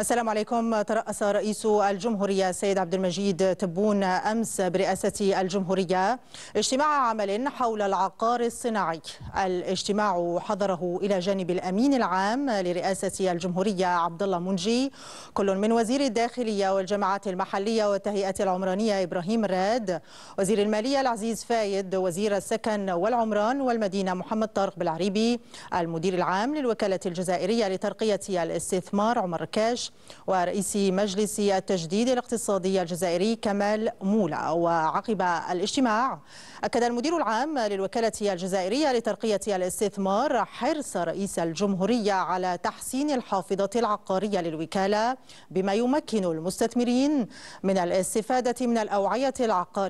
السلام عليكم ترأس رئيس الجمهورية السيد عبد المجيد تبون أمس برئاسة الجمهورية اجتماع عمل حول العقار الصناعي الاجتماع حضره إلى جانب الأمين العام لرئاسة الجمهورية عبد الله منجي كل من وزير الداخلية والجماعات المحلية والتهيئة العمرانية إبراهيم راد وزير المالية العزيز فايد وزير السكن والعمران والمدينة محمد طارق بالعريبي المدير العام للوكالة الجزائرية لترقية الاستثمار عمر كاش ورئيس مجلس التجديد الاقتصادي الجزائري كمال مولا وعقب الاجتماع أكد المدير العام للوكالة الجزائرية لترقية الاستثمار حرص رئيس الجمهورية على تحسين الحافظة العقارية للوكالة بما يمكن المستثمرين من الاستفادة من الأوعية العقارية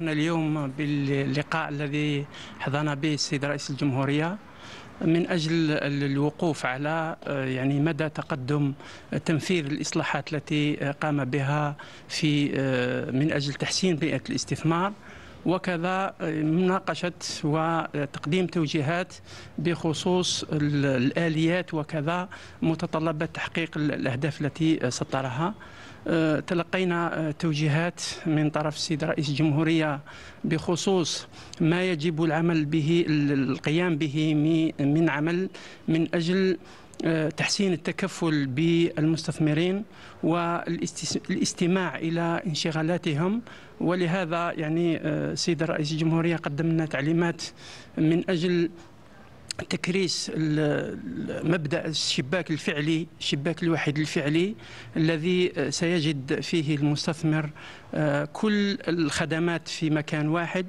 اليوم باللقاء الذي حضرنا به السيد رئيس الجمهورية من اجل الوقوف على آه، يعني مدى تقدم تنفيذ الاصلاحات التي آه، قام بها في آه، من اجل تحسين بيئه الاستثمار وكذا مناقشة وتقديم توجيهات بخصوص الآليات وكذا متطلبات تحقيق الأهداف التي سطرها آه، تلقينا آه، توجيهات من طرف السيد رئيس الجمهورية بخصوص ما يجب العمل به القيام به من عمل من أجل آه، تحسين التكفل بالمستثمرين والاستماع الى انشغالاتهم ولهذا يعني سيد رئيس الجمهوريه قدم لنا تعليمات من اجل تكريس مبدا الشباك الفعلي الشباك الواحد الفعلي الذي آه، سيجد فيه المستثمر آه، كل الخدمات في مكان واحد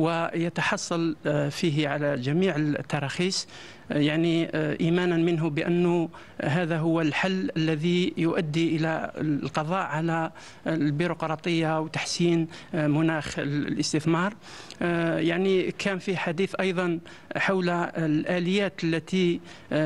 ويتحصل آه، فيه على جميع التراخيص آه، يعني آه، إيمانا منه بأنه هذا هو الحل الذي يؤدي إلى القضاء على البيروقراطية وتحسين مناخ الاستثمار يعني كان في حديث أيضا حول الآليات التي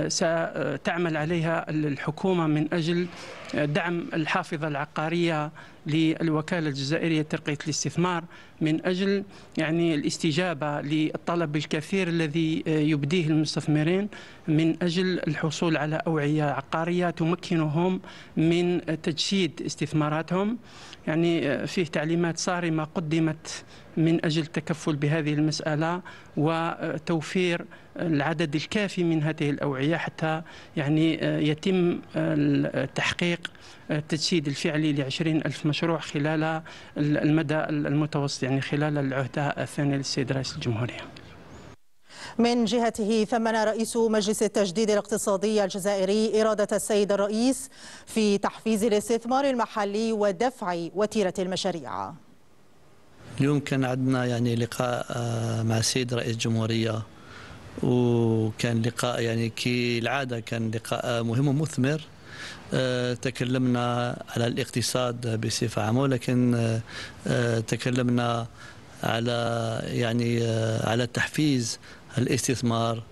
ستعمل عليها الحكومة من أجل دعم الحافظة العقارية للوكالة الجزائرية لترقية الاستثمار من أجل يعني الاستجابة للطلب الكثير الذي آه، يبديه المستثمرين من أجل الحصول على أوعية عقارية تمكنهم من تجسيد استثماراتهم يعني آه، فيه تعليمات صارمة قدمت من أجل التكفل بهذه المسألة وتوفير العدد الكافي من هذه الأوعية حتى يعني يتم تحقيق التجسيد الفعلي ل ألف مشروع خلال المدى المتوسط يعني خلال العهدة الثانية للسيد رئيس الجمهورية من جهته ثمن رئيس مجلس التجديد الاقتصادي الجزائري إرادة السيد الرئيس في تحفيز الاستثمار المحلي ودفع وتيرة المشاريع اليوم كان عندنا يعني لقاء آه، مع السيد رئيس الجمهوريه وكان لقاء يعني كالعاده كان لقاء آه، مهم ومثمر آه، تكلمنا على الاقتصاد بصفه عامه ولكن تكلمنا على يعني على تحفيز الاستثمار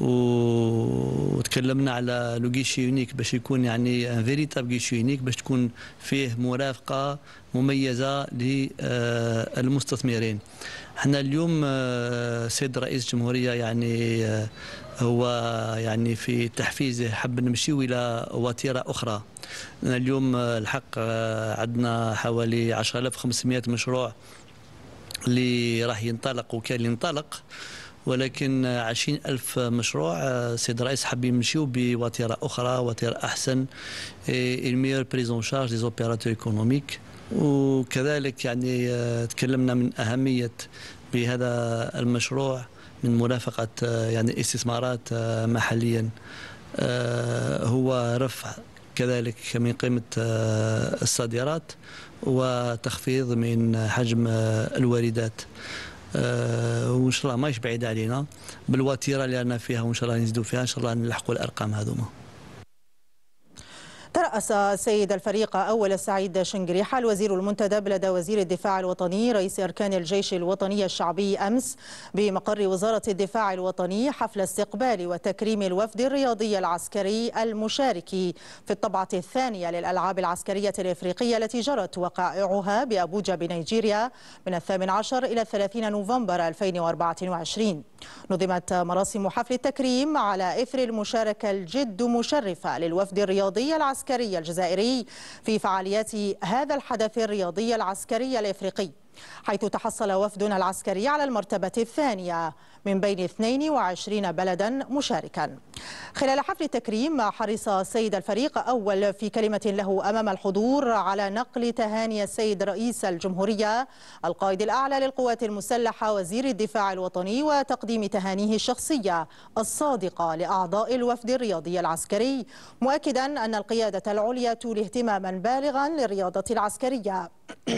وتكلمنا على لو جيشي يونيك باش يكون يعني ان فيريتاب جيشي يونيك باش تكون فيه مرافقه مميزه للمستثمرين احنا اليوم آه، سيد رئيس الجمهوريه يعني آه، هو يعني في تحفيزه حب نمشيو الى وتيره اخرى اليوم آه، الحق عندنا حوالي 10500 مشروع اللي راح ينطلق وكان ينطلق ولكن عشرين ألف مشروع آه، سيد الرئيس حاب يمشيو بوتيرة أخرى وتيرة أحسن الميور بريزون شارج دي زوبيراتور ايكونوميك وكذلك يعني آه، تكلمنا من أهمية بهذا المشروع من مرافقة آه، يعني استثمارات محليا هو رفع كذلك من قيمة الصادرات وتخفيض من حجم الواردات آه، وان شاء الله ماهيش بعيد علينا بالوتيره اللي رانا فيها وان شاء الله نزيدوا فيها ان شاء الله نلحقوا الارقام هذوما رأس سيد الفريق أول السعيد شنجريحة الوزير المنتدب لدى وزير الدفاع الوطني رئيس أركان الجيش الوطني الشعبي أمس بمقر وزارة الدفاع الوطني حفل استقبال وتكريم الوفد الرياضي العسكري المشارك في الطبعة الثانية للألعاب العسكرية الإفريقية التي جرت وقائعها بأبوجا بنيجيريا من الثامن عشر إلى الثلاثين نوفمبر 2024 نظمت مراسم حفل التكريم على إثر المشاركة الجد مشرفة للوفد الرياضي العسكري الجزائري في فعاليات هذا الحدث الرياضي العسكري الإفريقي حيث تحصل وفدنا العسكري على المرتبة الثانية من بين 22 بلدا مشاركا خلال حفل التكريم حرص السيد الفريق أول في كلمة له أمام الحضور على نقل تهاني السيد رئيس الجمهورية القائد الأعلى للقوات المسلحة وزير الدفاع الوطني وتقديم تهانيه الشخصية الصادقة لأعضاء الوفد الرياضي العسكري مؤكدا أن القيادة العليا تولي اهتماما بالغا للرياضة العسكرية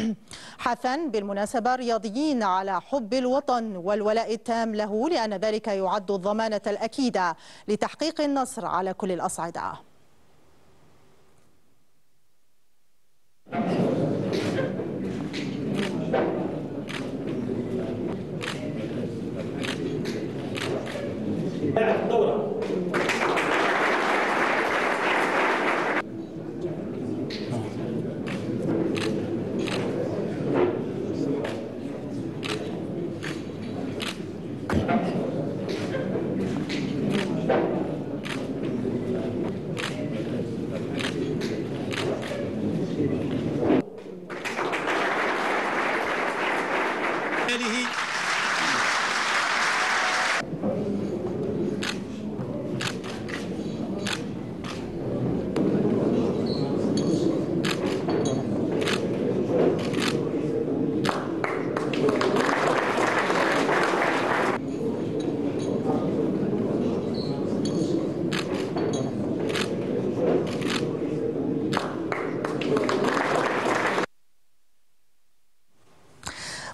حثا بال بالمناسبة رياضيين على حب الوطن والولاء التام له لأن ذلك يعد الضمانة الأكيدة لتحقيق النصر على كل الأصعدة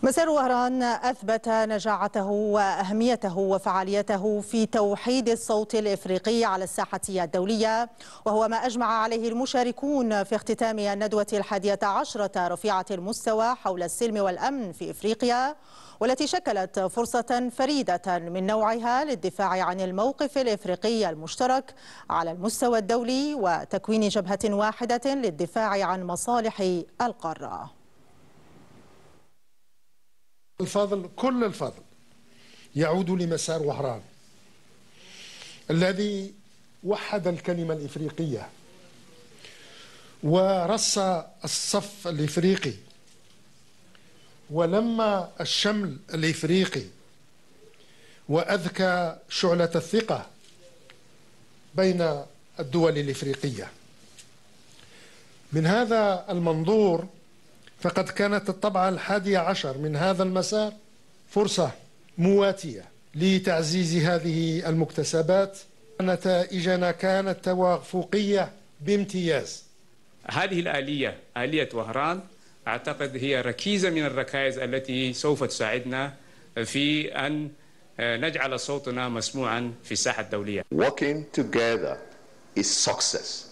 مسار وهران أثبت نجاعته وأهميته وفعاليته في توحيد الصوت الإفريقي على الساحة الدولية وهو ما أجمع عليه المشاركون في اختتام الندوة الحادية عشرة رفيعة المستوى حول السلم والأمن في إفريقيا والتي شكلت فرصة فريدة من نوعها للدفاع عن الموقف الإفريقي المشترك على المستوى الدولي وتكوين جبهة واحدة للدفاع عن مصالح القارة الفضل كل الفضل يعود لمسار وهران الذي وحد الكلمة الإفريقية ورص الصف الإفريقي ولما الشمل الإفريقي وأذكى شعلة الثقة بين الدول الإفريقية من هذا المنظور فقد كانت الطبعة الحادية عشر من هذا المسار فرصة مواتية لتعزيز هذه المكتسبات نتائجنا كانت توافقية بامتياز هذه الآلية آلية وهران أعتقد هي ركيزة من الركائز التي سوف تساعدنا في أن آه، نجعل صوتنا مسموعا في الساحة الدولية Working together is success.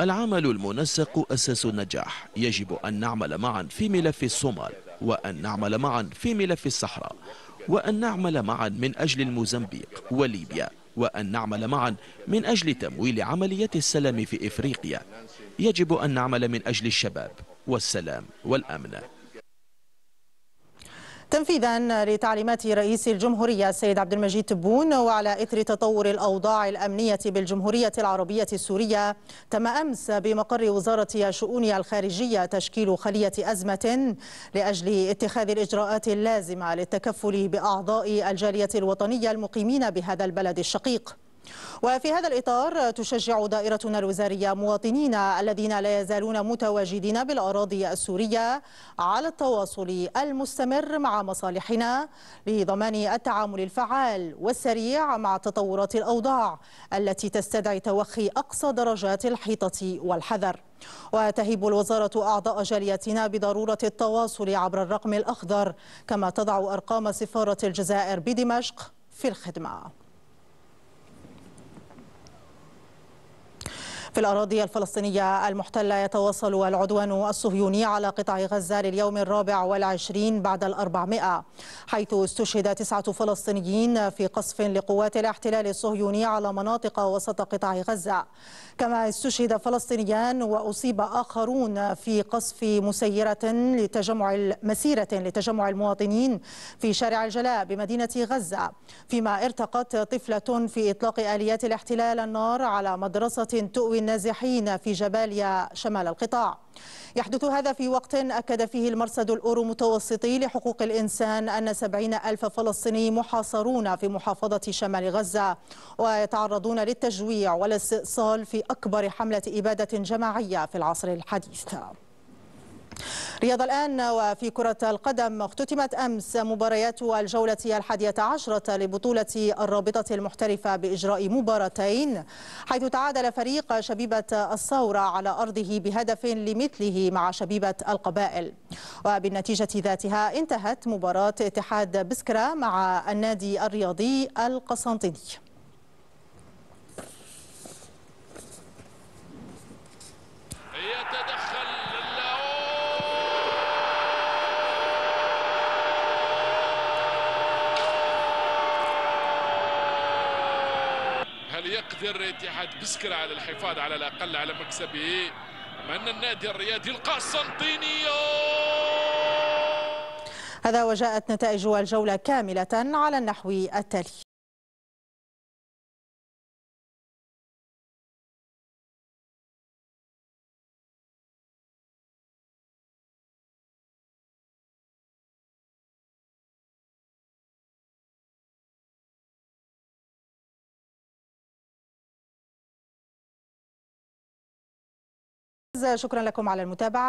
العمل المنسق أساس النجاح يجب أن نعمل معا في ملف الصومال وأن نعمل معا في ملف الصحراء وأن نعمل معا من أجل الموزمبيق وليبيا وأن نعمل معا من أجل تمويل عملية السلام في إفريقيا يجب أن نعمل من أجل الشباب والسلام والأمن تنفيذا لتعليمات رئيس الجمهورية السيد عبد المجيد تبون وعلى إثر تطور الأوضاع الأمنية بالجمهورية العربية السورية تم أمس بمقر وزارة شؤون الخارجية تشكيل خلية أزمة لأجل اتخاذ الإجراءات اللازمة للتكفل بأعضاء الجالية الوطنية المقيمين بهذا البلد الشقيق وفي هذا الإطار تشجع دائرتنا الوزارية مواطنين الذين لا يزالون متواجدين بالأراضي السورية على التواصل المستمر مع مصالحنا لضمان التعامل الفعال والسريع مع تطورات الأوضاع التي تستدعي توخي أقصى درجات الحيطة والحذر وتهيب الوزارة أعضاء جاليتنا بضرورة التواصل عبر الرقم الأخضر كما تضع أرقام سفارة الجزائر بدمشق في الخدمة في الأراضي الفلسطينية المحتلة يتواصل العدوان الصهيوني على قطاع غزة لليوم الرابع والعشرين بعد الأربعمائة حيث استشهد تسعة فلسطينيين في قصف لقوات الاحتلال الصهيوني على مناطق وسط قطاع غزة كما استشهد فلسطينيان وأصيب آخرون في قصف مسيرة لتجمع مسيرة لتجمع المواطنين في شارع الجلاء بمدينة غزة فيما ارتقت طفلة في إطلاق آليات الاحتلال النار على مدرسة تؤوي النازحين في جباليا شمال القطاع يحدث هذا في وقت أكد فيه المرصد الأورو متوسطي لحقوق الإنسان أن سبعين ألف فلسطيني محاصرون في محافظة شمال غزة ويتعرضون للتجويع والاستئصال في أكبر حملة إبادة جماعية في العصر الحديث رياض الآن وفي كرة القدم اختتمت أمس مباريات الجولة الحادية عشرة لبطولة الرابطة المحترفة بإجراء مباراتين حيث تعادل فريق شبيبة الصورة على أرضه بهدف لمثله مع شبيبة القبائل وبالنتيجة ذاتها انتهت مباراة اتحاد بسكرة مع النادي الرياضي القسنطيني نادر اتحاد بسكرة على الحفاظ على الأقل على مكسبه من النادي الرياضي القسنطيني هذا وجاءت نتائج الجولة كاملة على النحو التالي شكرا لكم على المتابعة